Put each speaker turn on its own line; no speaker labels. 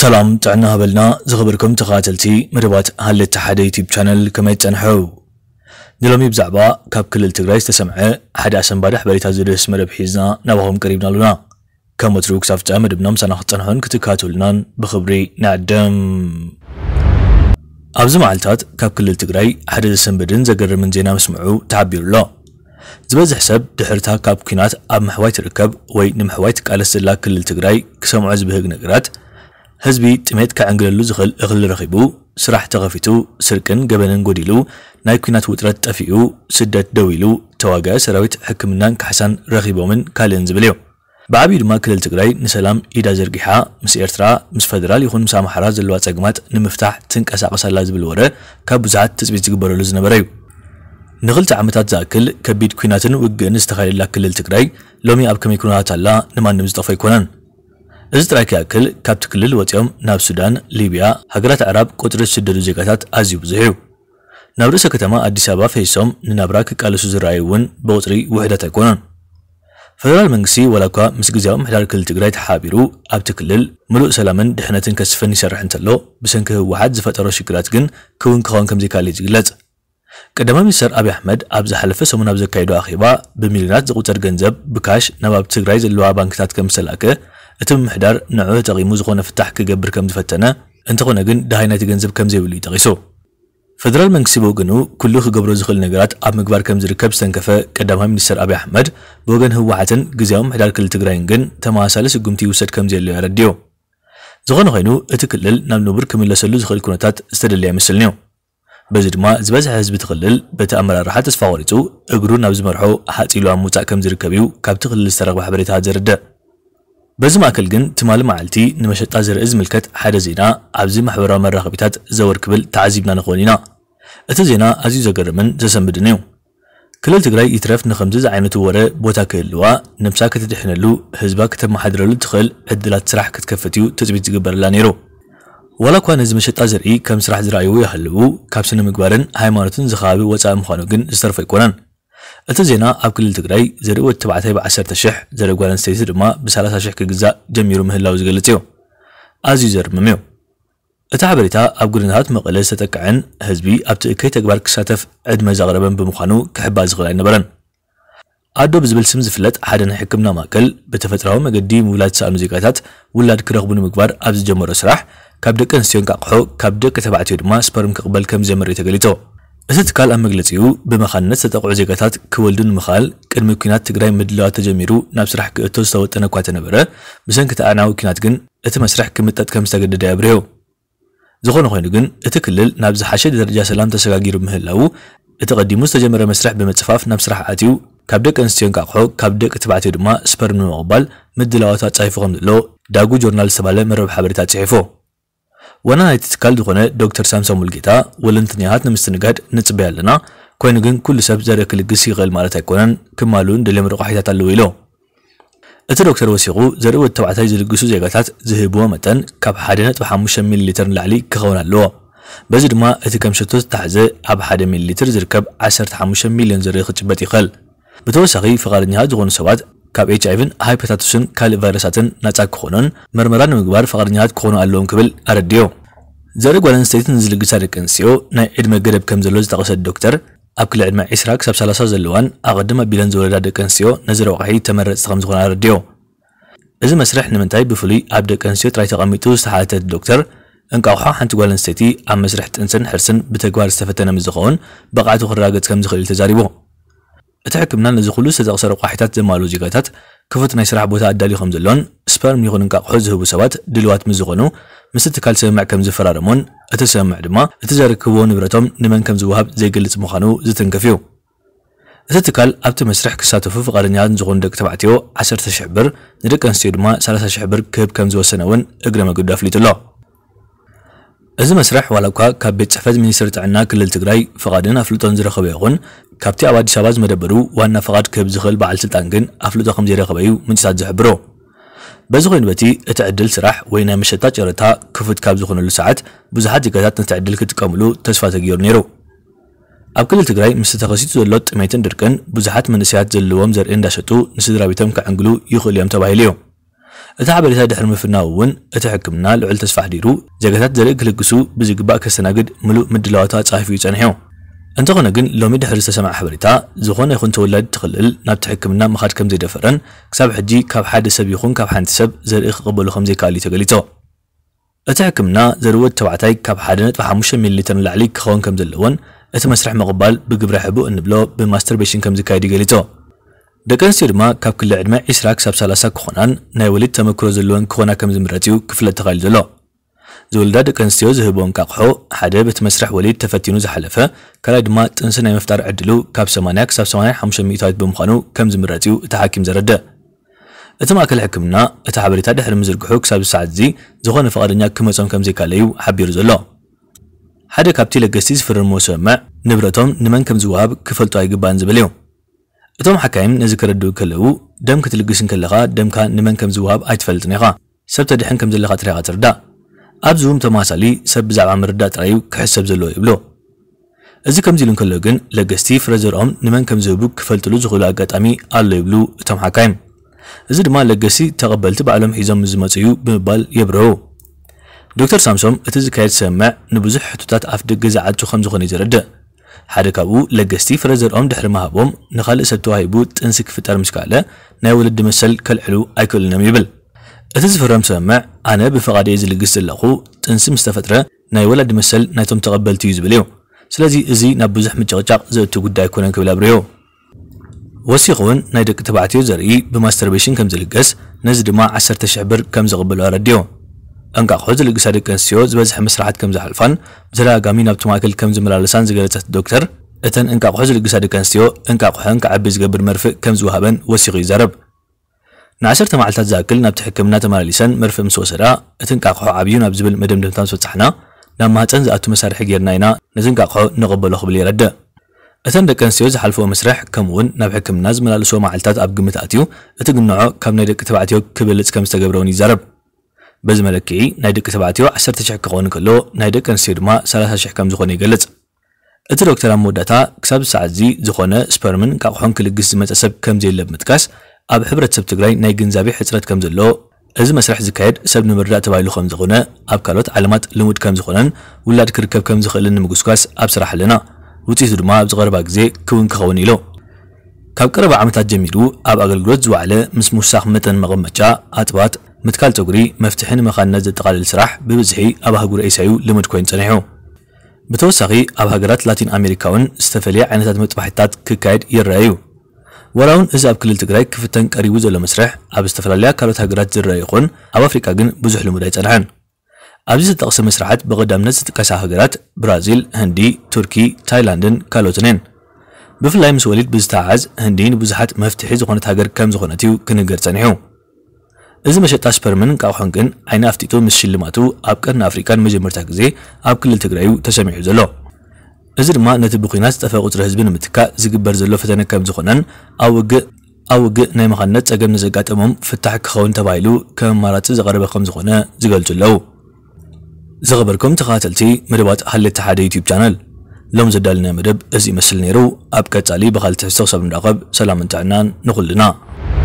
ሰላም ጥዕና ሃበልና ዝኸበርኩም ተኸታተልቲ መደባት ሃለቲ ሓደ ዩቲብ ቻነል ከመይ ትፀንሐው ንሎሚ ብዛዕባ ካብ ክልል ትግራይ ዝተሰምዐ ሓደ ኣሰንባዳሕ በሬታ ዝድርስ መደብ ሒዝና ናባኹም ቀሪብና ኣሉና ከም ወትሩ ክሳብ ፍፃ መደብና ምሳና ክትፀንሐን ክትከታተሉናን ብክብሪ ንዕድም ኣብዚ መዓልትታት ካብ ክልል ትግራይ ሓደ ዘሰንበድን ዘገርምን ዜና ምስምዑ ተሓቢሩ ኣሎ ዝበዝሕ ሰብ ድሕርታ ካብ ኩናት ኣብ ምሕዋይ ትርከብ ወይ ንምሕዋይ ትቃለስ ዘላ ክልል ትግራይ ክሰምዖ ዝብህግ ነገራት هزبي تمت كأنجللو زغل أغل رخيبو سرح تغفتو سركن جبنان جوديلو نايكنات وترت تفيو سدت دويلو تواجع سراويت حكمنان كحسن رخيبو من كالنز بليو بعبير ما كل تجري نسلام إذا زرقها مسير ترى مسفدرال يكون مسامح راز الوقت أجمعت نمفتاح تنك أساق سلاز بالورة كبزعت تثبيت تجبر لز نبريو نغلت عمتات زاكل كبيد كيناتن وجن استخيل لك كل تجري لومي أبكم يكونها تلا نمان نمزدفي كونان እዚ ጥራይ ክያክል ካብቲ ክልል ወፂኦም ናብ ሱዳን ሊብያ ሃገራት ኣዕራብ ቁፅሪ ዝስደዱ ዜጋታት ኣዝዩ ብዙሕ እዩ ናብ ርእሰ ከተማ ኣዲስ ኣበባ ፈይሶም ንናብራ ክቃለሱ ዝረኣዩ እውን ብቁፅሪ ውሕደት ኣይኮኑን ፈደራል መንግስቲ ወላ እኳ ምስ ግዜዊ ምሕዳር ክልል ትግራይ ተሓቢሩ ኣብቲ ክልል ምሉእ ሰላምን ድሕነትን ከስፍን ይሰርሕ እንተሎ ብሰንኪ ህወሓት ዝፈጠሮ ሽግራት ግን ክውን ክኸውን ከምዘይካለ ዝግለጽ ቀዳማ ሚኒስተር ኣብዪ ኣሕመድ ኣብ ዝሓለፈ ሰሙን ኣብ ዘካይዶ ኣኼባ ብሚልዮናት ዝቑፀር ገንዘብ ብካሽ ናብ ኣብ ትግራይ ዘለዋ ባንክታት ከም ዝተላእከ اتم محدار نعوه تغيمو زغونا فتح كقبر كم دفتنا انتغونا قن دهاينا تغنزب كم زيولي تغيسو فدرال منك سيبو قنو كلوخ قبرو زخل نقرات اب مقبار كم زر كب سنكفة قدامها منسر ابي احمد بوغن هو واحدا قزيو محدار كل تغرين قن تماسال سقمتي وسد كم زيولي ارديو زغونا غينو اتكلل نام نوبر كم اللسلو زخل كونتات استدليا مسلنيو بزر ما زبز حزب تغلل بتا امر راح تسفاوريتو اقرو نابز مرحو حاتيلو عمو تاكم زر كبيو كاب تغلل استرغب زرده በዚ ማእከል ግን ትማሊ መዓልቲ ንመሸጣ ዝርኢ ዝምልከት ሓደ ዜና ኣብዚ ማሕበራዊ መራኸቢታት ዘወር ክብል ተዓዚብና ንኾን ኢና እቲ ዜና ኣዝዩ ዘገርምን ዘሰንብድን እዩ ክልል ትግራይ ይትረፍ ንከምዚ ዝዓይነቱ ወረ ቦታ ክህልዋ ነብሳ ክትድሕነሉ ህዝባ ክተመሓድረሉ ትኽእል ዕድላት ስራሕ ክትከፍት እዩ ትፅቢት ዝግበረላ ነይሩ ዋላ እኳ ነዚ መሸጣ ዘርኢ ከም ስራሕ ዝረኣይዎ ይሃልው ካብ ስነ ምግባርን ሃይማኖትን ዝኸባቢ ወፃኢ ምዃኑ ግን ዝተርፈ ኣይኮነን እቲ ዜና ኣብ ክልል ትግራይ ዘርእዎ ተባዕታይ ብ10 ሽሕ ዘርኢ ጓል ኣንስተይቲ ድማ ብ30 ሽሕ ክግዛእ ጀሚሩ ምህላው ዝገልጽ እዩ ኣዝዩ ዘርምም እዩ እቲ ሓበሬታ ኣብ ጎደናታት መቐለ ዝተጠቅዐን ህዝቢ ኣብቲ እከይ ተግባር ክሳተፍ ዕድመ ዘቕረበን ብምዃኑ ክሕባ ዝኽእል ኣይነበረን ኣዶ ብዝብል ስም ዝፍለጥ ሓደ ናይ ሕክምና ማእከል ብተፈጥራዊ መገዲ ምውላድ ዝሰኣኑ ዜጋታት ውላድ ክረኽቡ ንምግባር ኣብ ዝጀመሮ ስራሕ ካብ ደቂ ኣንስትዮን ቃቕሖ ካብ ደቂ ተባዕትዮ ድማ ስፐርም ክቕበል ከም ዘመርእ ተገሊጾ أسد كال أم مجلسيو بمخانة ستقع زيجاتات كولدون مخال كان ممكنات تجري مدلوا تجميرو نفس رح كأتوس توت أنا قوة نبرة بسن كتأنا جن أتمس رح كمتت كم استجد دابريو زخون خوين جن أتكلل نبز حشد درجة سلام تسجاجير مهلاو أتقدم مستجمر مسرح بمتصفاف نفس رح عتيو كابدك أنستيون كأخو كابدك تبعتي دما سبرم مقبل مدلوا تات صحيفهم لو جورنال سبالة مربح بريتات صحيفه ዋና ናይቲ ትካል ዝኾነ ዶክተር ሳምሶን ሙልጌታ ወለንተኛታት ንምስትንጋድ ንፅበ ኣለና ኮይኑ ግን ኩሉ ሰብ ዘርኢ ክልግስ ይኽእል ማለት ኣይኮነን ክማሉ ድልዮም ረቑሒታት ኣለዉ ኢሎ እቲ ዶክተር ወሲቑ ዘርኢ ወዲ ተባዕታይ ዝልግሱ ዜጋታት ዝህብዎ መጠን ካብ 1.5 ሚሊ ሊትር ንላዕሊ ክኸውን ኣለዎ በዚ ድማ እቲ ከም ሸቶ ዝተሓዘ ኣብ 1 ሚሊ ሊትር ዝርከብ 15 ሚሊዮን ዘርኢ ክጭበጥ ይኽእል ብተወሳኺ ፈቓደኛታት ዝኾኑ ሰባት ካብ ኤች ኣይቭን ሃይፐታቱስን ካልእ ቫይረሳትን ናፃ ክኾኖን መርመራ ንምግባር ፈቃደኛታት ክኾኑ ኣለዎም ክብል ኣረድዮ ዘርኢ ጓል ኣንስተይቲ ንዝልግሳ ደቂ ኣንስትዮ ናይ ዕድመ ገደብ ከም ዘሎ ዝተቐሰ ዶክተር ኣብ ክልል ዕድመ 20 ክሳብ 30 ዘለዋን ኣቐድም ኣቢለን ዝወለዳ ደቂ ኣንስትዮ ነዚ ረቑሒ ተመረፅቲ ከም ዝኾነ ኣረድዮ እዚ መስርሕ ንምንታይ ብፍሉይ ኣብ ደቂ ኣንስትዮ ጥራይ ተቐሚጡ ዝተሓተት ዶክተር እንቋቑሖ ሓንቲ ጓል ኣንስተይቲ ኣብ መስርሕ ጥንስን ሕርስን ብተግባር ዝተፈተነ ምዝኸውን ብቕዓቱ ክራገጽ ከም ዝኽእል ተዛሪቦ እቲ ሕክምና ነዚ ኩሉ ዝተጠቕሰ ረቋሒታት ዘማሉ ዜጋታት ክፉት ናይ ስራሕ ቦታ ኣዳልዩ ከም ዘሎን ስፐርም ይኹን እንቃቑሑ ዝህቡ ሰባት ድልዋት ምስ ዝኾኑ ምስ ትካል ስምምዕ ከም ዝፈራረሙን እቲ ስምምዕ ድማ እቲ ዘርክብዎ ንብረቶም ንመን ከም ዝውሃብ ዘይገልጽ ምዃኑ ዝትንክፍ እዩ እቲ ትካል ኣብቲ መስርሕ ክሳተፉ ፍቓደኛታት ዝኾኑ ደቂ ተባዕትዮ 1,000 ብር ንደቂ ኣንስትዮ ድማ 30,000 ብር ክህብ ከም ዝወሰነ እውን እግረ መግዱ ኣፍሊጡ ኣሎ እዚ መስርሕ ዋላ እኳ ካብ ቤት ፅሕፈት ሚኒስትሪ ጥዕና ክልል ትግራይ ፍቓድን ኣፍልጦን ዝረኸበ ይኹን ካብቲ ኣብ ኣዲስ ኣበባ ዝመደበሩ ዋና ፍቓድ ክህብ ዝኽእል በዓል ስልጣን ግን ኣፍልጦ ከም ዘይረኸበ እዩ ምንጭታት ዝሕብሮ በዚ ኮይኑ በቲ እቲ ዕድል ስራሕ ወይ ናይ መሸጣ ጨረታ ክፉት ካብ ዝኾነሉ ሰዓት ብዙሓት ዜጋታት ነቲ ዕድል ክጥቀምሉ ተስፋ ተገይሩ ነይሩ ኣብ ክልል ትግራይ ምስ ተኸሲቱ ዘሎ ጥሜትን ድርቅን ብዙሓት መንእሰያት ዘለዎም ዘርኢ እንዳሸጡ ንስድራ ቤቶም ክዕንግሉ ይኽእል እዮም ተባሂሉ እዮም እቲ ሓበሬታ ድሕሪ ምፍናው እውን እቲ ሕክምና ልዕል ተስፋ ኣሕዲሩ ዜጋታት ዘርኢ ክልግሱ ብዝግባእ ከሰናግድ ሙሉእ ምድላዋታ ጻሒፉ እዩ ጸኒሑ እንተኾነ ግን ሎሚ ድሕሪ ዝተሰምዐ ሓበሬታ ዝኾነ ይኹን ተወላዲ ትኽልል ናብቲ ሕክምና ምኻድ ከም ዘይደፈረን ክሳብ ሕጂ ካብ ሓደ ሰብ ይኹን ካብ ሓንቲ ሰብ ዘርኢ ክቕበሉ ከም ዘይከኣል እዩ ተገሊጾ እቲ ሕክምና ዘርወት ተባዕታይ ካብ 1.5 ሚሊ ሊትር ንላዕሊ ክኸውን ከም ዘለዎን እቲ መስርሕ ምቕባል ብግብረ ሕቡእ እንብሎ ብማስተርቤሽን ከም ዝካየድ ይገሊጾ دكان سيرما كاب كل عدم عسراك سب سلاسة كخونان نايولد تمكرو زلون كخونا كم زمرتيو كفلة تغال زلو زولدا دكان سيو زهبون كاقحو حدا به مسرح وليد تفتينو زحلفة کل عدم انسان مفتار عدلو كاب سمانيك سب سمانيك حمشة ميتايت بمخانو کم زمرتیو تحاكم زردة اتما كل حكمنا اتحبريتا دحر مزرقحو كساب الساعد زي زغون فقدنيا كمتون کم زي كاليو حبير زلو حدا كابتي لقستيز فرمو سمع نبرتهم نمن كم زواب تایگ بانز زبليو እቶም ሓካይም ነዚ ከረድኡ ከለዉ ደም ክትልግስን ከለኻ ደምካ ንመን ከም ዝውሃብ ኣይትፈልጥን ኢኻ ሰብ ተድሕን ከም ዘለኻ ጥራኻ ትርዳእ ኣብዚ እውን ተማሳሊ ሰብ ብዛዕባ ምርዳእ ጥራዩ ክሕሰብ ዘለዎ ይብሎ እዚ ከምዚ ኢሉ እንከሎ ግን ለገስቲ ፍረ ዘርኦም ንመን ከም ዝህቡ ክፈልጥሉ ዝኽእሉ ኣጋጣሚ ኣሎ ይብሉ እቶም ሓካይም እዚ ድማ ለገስቲ ተቐበልቲ ባዕሎም ሒዞም ዝመፁ እዩ ብምባል የብረው ዶክተር ሳምሶም እቲ ዝካየድ ስምምዕ ንብዙሕ ሕቶታት ኣፍዲ ገዛዓቱ ከም ዝኾነ እዩ ዝረድእ ሓደ ካብኡ ለገስቲ ፍረ ዘርኦም ድሕሪ ምሃቦም ንኻልእ ሰብ ተዋሂቡ ጥንሲ ክፍጠር ምስ ከኣለ ናይ ወለዲ መሰል ከልዕሉ ኣይክእሉንም ይብል እቲ ዝፍረም ስምምዕ ኣነ ብፈቓደየ ዝልግስ ዘለኹ ጥንሲ ምስ ተፈጥረ ናይ ወለዲ መሰል ናይቶም ተቐበልቲ እዩ ዝብል እዩ ስለዚ እዚ ናብ ብዙሕ ምጭቕጫቕ ዘእቱ ጉዳይ ኣይኮነን ክብል ኣብርዮ ወሲኹ እውን ናይ ደቂ ተባዕትዮ ዘርኢ ብማስተርቤሽን ከም ዝልገስ ነዚ ድማ 1,000 ብር ከም ዝቕበሉ ኣረድዮ أنك أنكأخذ لجسد كنسيوز هم سرعة كم زحل فن زحلفان جامين أبتو بتماكل كم زملاء لسان زجلت الدكتور أتن أنك أنكأخذ لجسد كنسيو أنكأخذن عبز جبر مرف كم زوهابن وسيغي زرب نعشرت معلتات زاكل نبتحكمنا تمال لسان مرفق مسوسرا أتن كأخذ عبيون أبز بل مدم تانس وتحنا لما هتنز أتو مسار حجير ناينا نزن كأخذ نقبل خبلي رده أتن دكانسيوز حلفو مسرح كمون نبحكم ناز مع معلتات أبقمت أتيو أتقنعو كم نيدك تبعتيو كبلت كم استجبروني زرب በዚ መለክ ናይ ደቂ ተባዕትዮ 10,000 ክኸውን ከሎ ናይ ደቂ ኣንስትዮ ድማ 30,000 ከም ዝኾነ ይገልጽ እቲ ዶክተር ኣብ መወዳእታ ክሳብ ሰዓት እዚ ዝኾነ ስፐርምን ካቕሖን ክልግስ ዝመፀ ሰብ ከም ዘየለ ብምጥቃስ ኣብ ሕብረተሰብ ትግራይ ናይ ግንዛቤ ሕፅረት ከም ዘሎ እዚ መስርሕ ዝካየድ ሰብ ንምርዳእ ተባሂሉ ከም ዝኾነ ኣብ ካልኦት ዓለማት ልሙድ ከም ዝኾነን ውላድ ክርከብ ከም ዝኽእልን ንምጉስጓስ ኣብ ስራሕ ኣለና ውፅኢቱ ድማ ኣብ ዝቐረባ ግዜ ክውን ክኸውን ኢሎ ካብ ቀረባ ዓመታት ጀሚሩ ኣብ ኣገልግሎት ዝዋዕለ ምስ ምውሳኽ መጠን መቐመጫ ኣጥባት ምትካል ፀጉሪ መፍትሕን መኻንነት ዘጠቓልል ስራሕ ብብዝሒ ኣብ ኣህጉር ኤስያ ልሙድ ኮይኑ ፀኒሑ ብተወሳኺ ኣብ ሃገራት ላቲን ኣሜሪካ እውን ዝተፈለየ ዓይነታት መጥባሕታት ክካየድ ይረአ እዩ ወላ እዚ ኣብ ክልል ትግራይ ክፍተን ቀሪቡ ዘሎ መስርሕ ኣብ ዝተፈላለያ ካልኦት ሃገራት ዝረአ ይኹን ኣብ ኣፍሪካ ግን ብዙሕ ልሙድ ኣይፀንሐን ኣብዚ ዝተጠቕሰ መስራሓት ብቐዳምነት ዝጥቀሳ ሃገራት ብራዚል፣ ህንዲ፣ ቱርኪ፣ ታይላንድን ካልኦትን እየን። ብፍላይ ምስ ወሊድ ብዝተሓዝ ህንዲ ንብዙሓት መፍትሒ ዝኾነት ሃገር ከም ዝኾነት እዩ ክንገር ጸኒሑ። إذا مشت أشبرمن كأوهن كن عين أفتيتو مشيل ماتو أبكر أفريقيا مجمع تجزي أبكر التجريو تسمع زلوا إذا ما نتبقيناس تفاوت رهزبين متكا زق برزلوا فتنا كم زخنان أوج أوج نايم خنت أجمع زقات أمم فتحك خون تبايلو كم مرات زغرب خم زخنا زقل جلوا زغبركم تقاتلتي مربات حل التحدي يوتيوب قناة لهم زدالنا مرب أزي مسل نيرو أبكت علي بخال تستوصب من رقب سلام انتعنان نخلنا